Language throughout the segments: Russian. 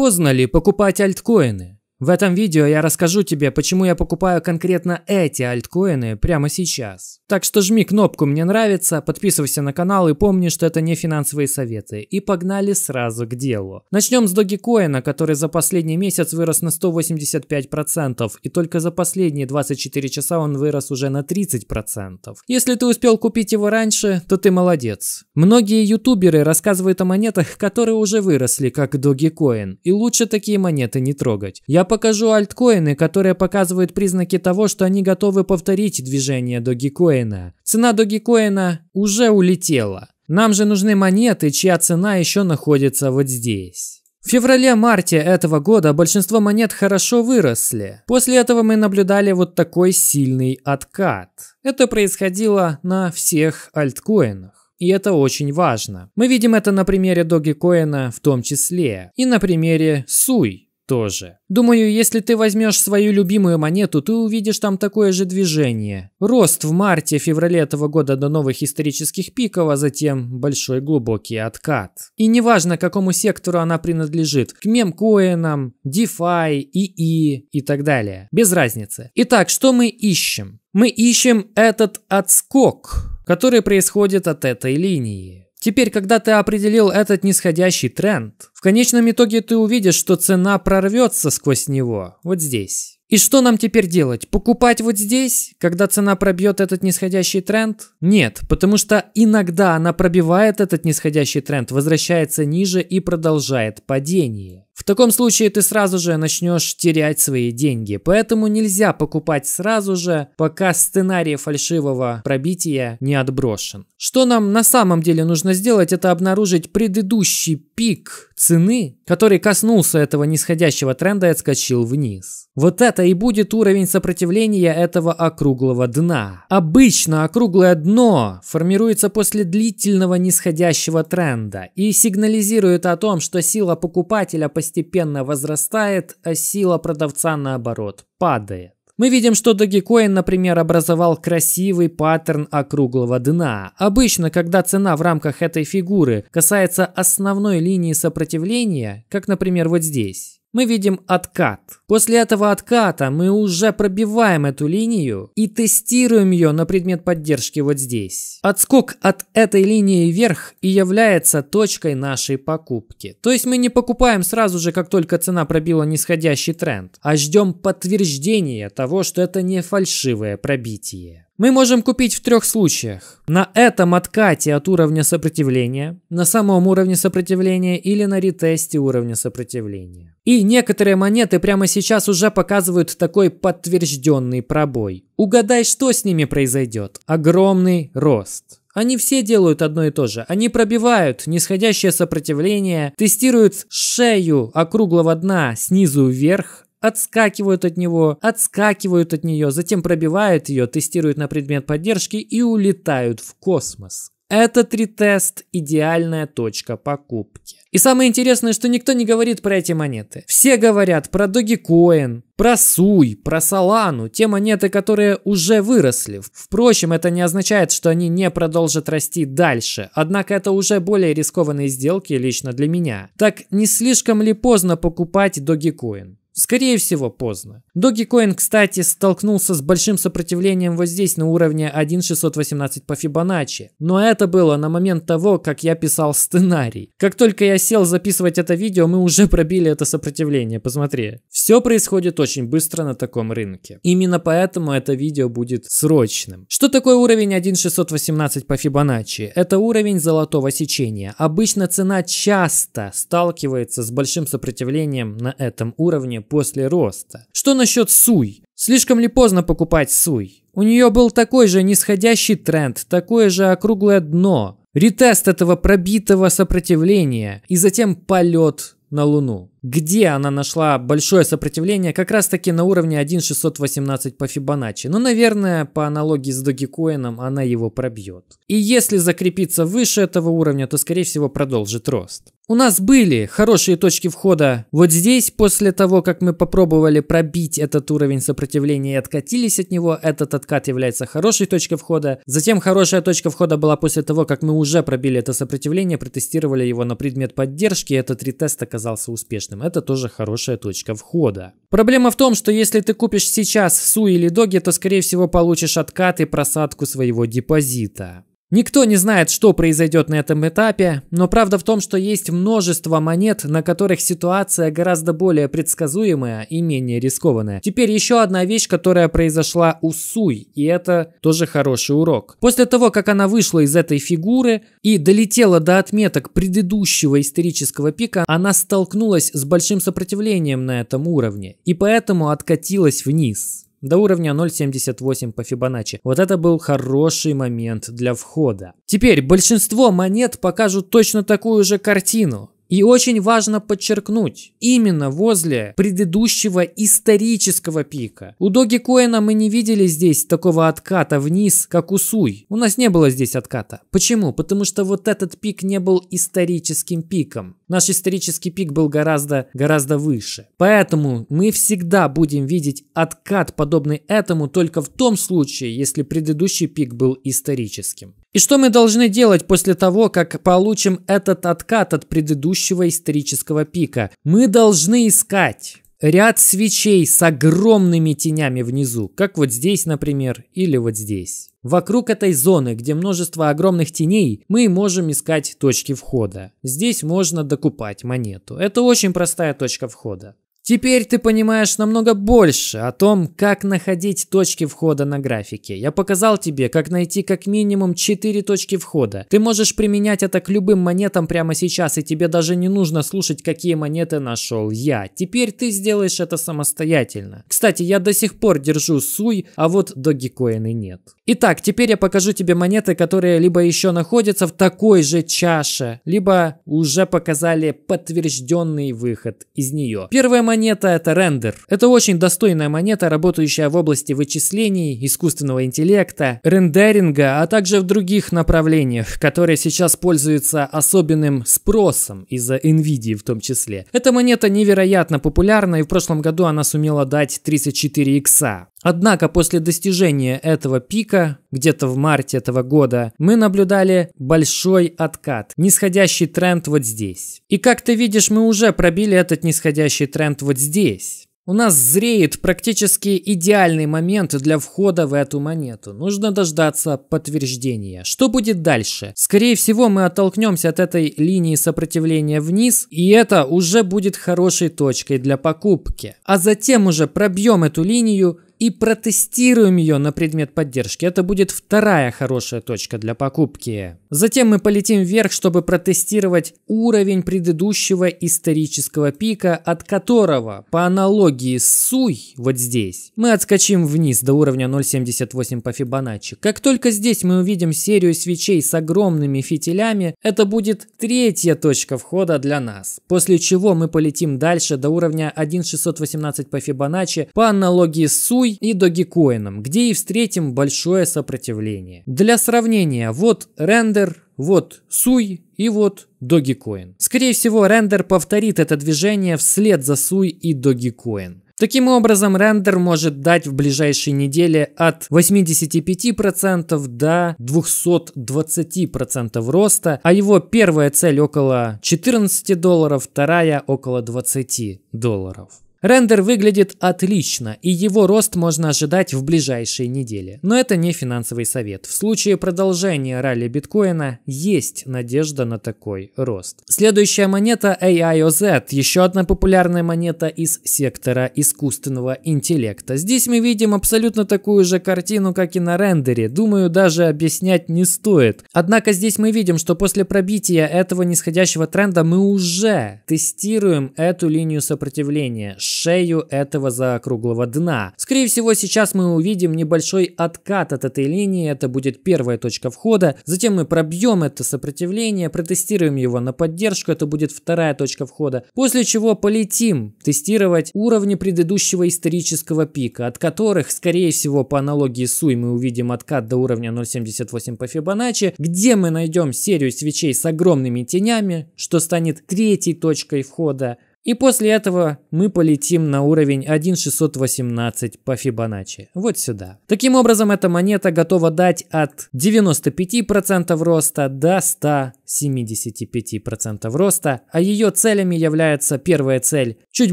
Поздно ли покупать альткоины? В этом видео я расскажу тебе, почему я покупаю конкретно эти альткоины прямо сейчас. Так что жми кнопку «Мне нравится», подписывайся на канал и помни, что это не финансовые советы. И погнали сразу к делу. Начнем с Dogecoin, который за последний месяц вырос на 185%, и только за последние 24 часа он вырос уже на 30%. Если ты успел купить его раньше, то ты молодец. Многие ютуберы рассказывают о монетах, которые уже выросли, как Dogecoin, и лучше такие монеты не трогать. Я покажу альткоины, которые показывают признаки того, что они готовы повторить движение Dogecoinа. Цена Dogecoinа уже улетела. Нам же нужны монеты, чья цена еще находится вот здесь. В феврале-марте этого года большинство монет хорошо выросли. После этого мы наблюдали вот такой сильный откат. Это происходило на всех альткоинах. И это очень важно. Мы видим это на примере Догикоина в том числе. И на примере Суй, тоже. Думаю, если ты возьмешь свою любимую монету, ты увидишь там такое же движение. Рост в марте-феврале этого года до новых исторических пиков, а затем большой глубокий откат. И неважно, какому сектору она принадлежит, к мемкоинам, DeFi, ИИ и так далее. Без разницы. Итак, что мы ищем? Мы ищем этот отскок, который происходит от этой линии. Теперь, когда ты определил этот нисходящий тренд, в конечном итоге ты увидишь, что цена прорвется сквозь него, вот здесь. И что нам теперь делать? Покупать вот здесь, когда цена пробьет этот нисходящий тренд? Нет, потому что иногда она пробивает этот нисходящий тренд, возвращается ниже и продолжает падение. В таком случае ты сразу же начнешь терять свои деньги, поэтому нельзя покупать сразу же, пока сценарий фальшивого пробития не отброшен. Что нам на самом деле нужно сделать, это обнаружить предыдущий пик цены, который коснулся этого нисходящего тренда и отскочил вниз. Вот это и будет уровень сопротивления этого округлого дна. Обычно округлое дно формируется после длительного нисходящего тренда и сигнализирует о том, что сила покупателя постепенно постепенно возрастает, а сила продавца наоборот падает. Мы видим, что Dogecoin, например, образовал красивый паттерн округлого дна. Обычно, когда цена в рамках этой фигуры касается основной линии сопротивления, как, например, вот здесь, мы видим откат. После этого отката мы уже пробиваем эту линию и тестируем ее на предмет поддержки вот здесь. Отскок от этой линии вверх и является точкой нашей покупки. То есть мы не покупаем сразу же, как только цена пробила нисходящий тренд, а ждем подтверждения того, что это не фальшивое пробитие. Мы можем купить в трех случаях. На этом откате от уровня сопротивления, на самом уровне сопротивления или на ретесте уровня сопротивления. И некоторые монеты прямо сейчас уже показывают такой подтвержденный пробой. Угадай, что с ними произойдет. Огромный рост. Они все делают одно и то же. Они пробивают нисходящее сопротивление, тестируют шею округлого дна снизу вверх, отскакивают от него, отскакивают от нее, затем пробивают ее, тестируют на предмет поддержки и улетают в космос. Этот ретест – идеальная точка покупки. И самое интересное, что никто не говорит про эти монеты. Все говорят про Dogecoin, про Суй, про Солану, те монеты, которые уже выросли. Впрочем, это не означает, что они не продолжат расти дальше, однако это уже более рискованные сделки лично для меня. Так не слишком ли поздно покупать Dogecoin? Скорее всего, поздно. Dogecoin, кстати, столкнулся с большим сопротивлением вот здесь на уровне 1.618 по Фибоначчи. Но это было на момент того, как я писал сценарий. Как только я сел записывать это видео, мы уже пробили это сопротивление, посмотри. Все происходит очень быстро на таком рынке. Именно поэтому это видео будет срочным. Что такое уровень 1.618 по Фибоначчи? Это уровень золотого сечения. Обычно цена часто сталкивается с большим сопротивлением на этом уровне падение после роста. Что насчет суй? Слишком ли поздно покупать суй? У нее был такой же нисходящий тренд, такое же округлое дно, ретест этого пробитого сопротивления и затем полет на Луну где она нашла большое сопротивление, как раз таки на уровне 1.618 по Фибоначчи. Но, ну, наверное, по аналогии с Догикоином она его пробьет. И если закрепиться выше этого уровня, то, скорее всего, продолжит рост. У нас были хорошие точки входа вот здесь, после того, как мы попробовали пробить этот уровень сопротивления и откатились от него, этот откат является хорошей точкой входа. Затем хорошая точка входа была после того, как мы уже пробили это сопротивление, протестировали его на предмет поддержки, и этот ретест оказался успешным прозрачным. Это тоже хорошая точка входа. Проблема в том, что если ты купишь сейчас Су или Доги, то скорее всего получишь откат и просадку своего депозита. Никто не знает, что произойдет на этом этапе, но правда в том, что есть множество монет, на которых ситуация гораздо более предсказуемая и менее рискованная. Теперь еще одна вещь, которая произошла у Суй, и это тоже хороший урок. После того, как она вышла из этой фигуры и долетела до отметок предыдущего исторического пика, она столкнулась с большим сопротивлением на этом уровне, и поэтому откатилась вниз до уровня 0.78 по Фибоначчи. Вот это был хороший момент для входа. Теперь большинство монет покажут точно такую же картину. И очень важно подчеркнуть, именно возле предыдущего исторического пика. У Доги Коэна мы не видели здесь такого отката вниз, как у Суй. У нас не было здесь отката. Почему? Потому что вот этот пик не был историческим пиком. Наш исторический пик был гораздо, гораздо выше. Поэтому мы всегда будем видеть откат, подобный этому, только в том случае, если предыдущий пик был историческим. И что мы должны делать после того, как получим этот откат от предыдущего исторического пика? Мы должны искать ряд свечей с огромными тенями внизу, как вот здесь, например, или вот здесь. Вокруг этой зоны, где множество огромных теней, мы можем искать точки входа. Здесь можно докупать монету. Это очень простая точка входа. Теперь ты понимаешь намного больше о том, как находить точки входа на графике. Я показал тебе, как найти как минимум 4 точки входа. Ты можешь применять это к любым монетам прямо сейчас, и тебе даже не нужно слушать, какие монеты нашел я. Теперь ты сделаешь это самостоятельно. Кстати, я до сих пор держу суй, а вот догикоины нет. Итак, теперь я покажу тебе монеты, которые либо еще находятся в такой же чаше, либо уже показали подтвержденный выход из нее. Первая монета монета – это рендер. Это очень достойная монета, работающая в области вычислений, искусственного интеллекта, рендеринга, а также в других направлениях, которые сейчас пользуются особенным спросом из-за NVIDIA в том числе. Эта монета невероятно популярна, и в прошлом году она сумела дать 34 икса. Однако после достижения этого пика, где-то в марте этого года, мы наблюдали большой откат, нисходящий тренд вот здесь. И как ты видишь, мы уже пробили этот нисходящий тренд вот здесь. У нас зреет практически идеальный момент для входа в эту монету. Нужно дождаться подтверждения. Что будет дальше? Скорее всего, мы оттолкнемся от этой линии сопротивления вниз, и это уже будет хорошей точкой для покупки. А затем уже пробьем эту линию и протестируем ее на предмет поддержки. Это будет вторая хорошая точка для покупки. Затем мы полетим вверх, чтобы протестировать уровень предыдущего исторического пика, от которого, по аналогии с Суй, вот здесь, мы отскочим вниз до уровня 0.78 по Фибоначчи. Как только здесь мы увидим серию свечей с огромными фитилями, это будет третья точка входа для нас. После чего мы полетим дальше до уровня 1.618 по Фибоначчи, по аналогии с Суй и до Гикоином, где и встретим большое сопротивление. Для сравнения, вот рендер вот Суй и вот Dogecoin. Скорее всего, рендер повторит это движение вслед за Суй и Dogecoin. Таким образом, рендер может дать в ближайшей неделе от 85% до 220% роста, а его первая цель около 14 долларов, вторая около 20 долларов. Рендер выглядит отлично, и его рост можно ожидать в ближайшие недели. Но это не финансовый совет. В случае продолжения ралли биткоина есть надежда на такой рост. Следующая монета AIOZ, еще одна популярная монета из сектора искусственного интеллекта. Здесь мы видим абсолютно такую же картину, как и на рендере. Думаю, даже объяснять не стоит. Однако здесь мы видим, что после пробития этого нисходящего тренда мы уже тестируем эту линию сопротивления – шею этого закруглого дна. Скорее всего, сейчас мы увидим небольшой откат от этой линии, это будет первая точка входа. Затем мы пробьем это сопротивление, протестируем его на поддержку, это будет вторая точка входа. После чего полетим тестировать уровни предыдущего исторического пика, от которых, скорее всего, по аналогии с Суй мы увидим откат до уровня 0.78 по Фибоначчи, где мы найдем серию свечей с огромными тенями, что станет третьей точкой входа и после этого мы полетим на уровень 1.618 по Фибоначчи. Вот сюда. Таким образом, эта монета готова дать от 95% роста до 175% роста, а ее целями является первая цель чуть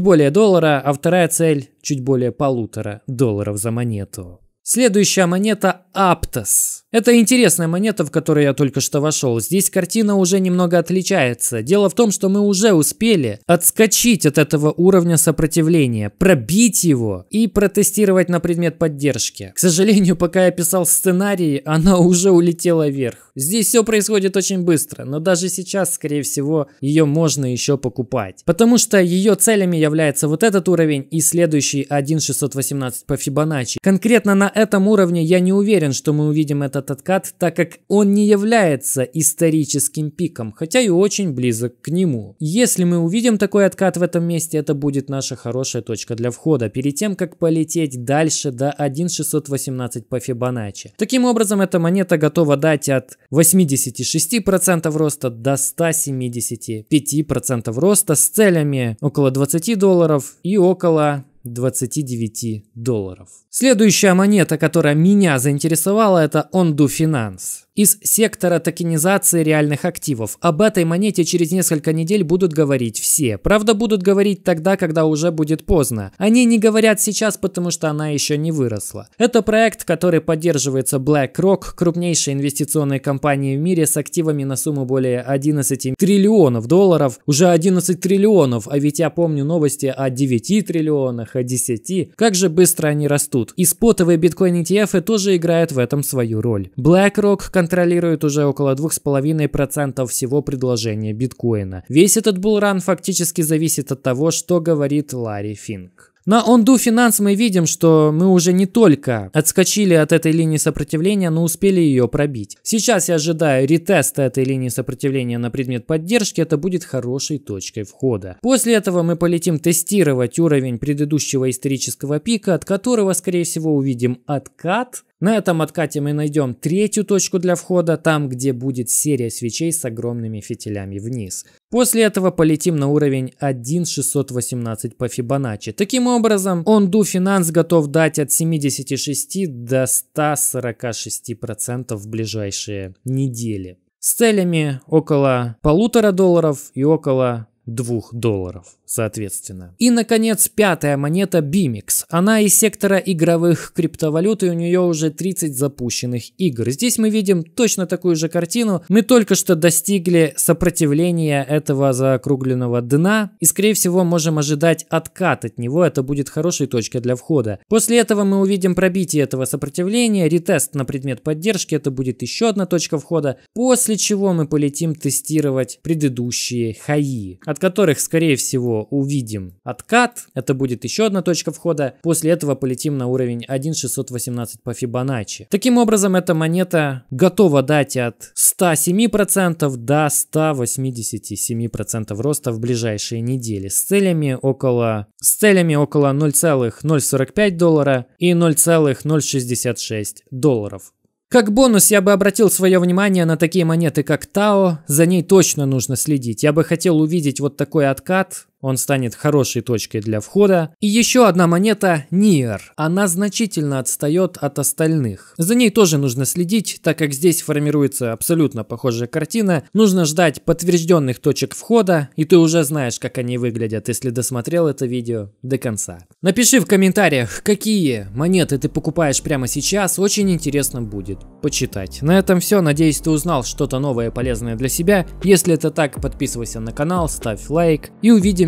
более доллара, а вторая цель чуть более полутора долларов за монету. Следующая монета – Aptos. Это интересная монета, в которую я только что вошел. Здесь картина уже немного отличается. Дело в том, что мы уже успели отскочить от этого уровня сопротивления, пробить его и протестировать на предмет поддержки. К сожалению, пока я писал сценарий, она уже улетела вверх. Здесь все происходит очень быстро, но даже сейчас, скорее всего, ее можно еще покупать. Потому что ее целями является вот этот уровень и следующий 1.618 по Фибоначчи. Конкретно на этом уровне я не уверен, что мы увидим это этот откат, так как он не является историческим пиком, хотя и очень близок к нему. Если мы увидим такой откат в этом месте, это будет наша хорошая точка для входа, перед тем, как полететь дальше до 1,618 по Фибоначчи. Таким образом, эта монета готова дать от 86% роста до 175% роста с целями около 20 долларов и около 29 долларов. Следующая монета, которая меня заинтересовала, это Онду Финанс из сектора токенизации реальных активов. Об этой монете через несколько недель будут говорить все. Правда, будут говорить тогда, когда уже будет поздно. Они не говорят сейчас, потому что она еще не выросла. Это проект, который поддерживается BlackRock, крупнейшей инвестиционной компанией в мире с активами на сумму более 11 триллионов долларов. Уже 11 триллионов, а ведь я помню новости о 9 триллионах, о 10. Как же быстро они растут. И спотовые биткоин ETF тоже играют в этом свою роль. BlackRock контролирует уже около 2,5% всего предложения биткоина. Весь этот булран фактически зависит от того, что говорит Ларри Финк. На онду финанс мы видим, что мы уже не только отскочили от этой линии сопротивления, но успели ее пробить. Сейчас я ожидаю ретеста этой линии сопротивления на предмет поддержки, это будет хорошей точкой входа. После этого мы полетим тестировать уровень предыдущего исторического пика, от которого, скорее всего, увидим откат на этом откате мы найдем третью точку для входа, там, где будет серия свечей с огромными фитилями вниз. После этого полетим на уровень 1.618 по Фибоначчи. Таким образом, он Ду Финанс готов дать от 76 до 146% в ближайшие недели. С целями около полутора долларов и около 2 долларов соответственно. И, наконец, пятая монета Bimix. Она из сектора игровых криптовалют, и у нее уже 30 запущенных игр. Здесь мы видим точно такую же картину. Мы только что достигли сопротивления этого закругленного дна, и, скорее всего, можем ожидать откат от него. Это будет хорошей точкой для входа. После этого мы увидим пробитие этого сопротивления, ретест на предмет поддержки, это будет еще одна точка входа, после чего мы полетим тестировать предыдущие хаи, от которых, скорее всего, увидим. Откат, это будет еще одна точка входа. После этого полетим на уровень 1,618 по Фибоначчи. Таким образом, эта монета готова дать от 107% до 187% роста в ближайшие недели с целями около, с целями около 0,045 доллара и 0,066 долларов. Как бонус я бы обратил свое внимание на такие монеты, как Тао, за ней точно нужно следить. Я бы хотел увидеть вот такой откат он станет хорошей точкой для входа. И еще одна монета – Ниер. Она значительно отстает от остальных. За ней тоже нужно следить, так как здесь формируется абсолютно похожая картина. Нужно ждать подтвержденных точек входа, и ты уже знаешь, как они выглядят, если досмотрел это видео до конца. Напиши в комментариях, какие монеты ты покупаешь прямо сейчас. Очень интересно будет почитать. На этом все. Надеюсь, ты узнал что-то новое и полезное для себя. Если это так, подписывайся на канал, ставь лайк и увидимся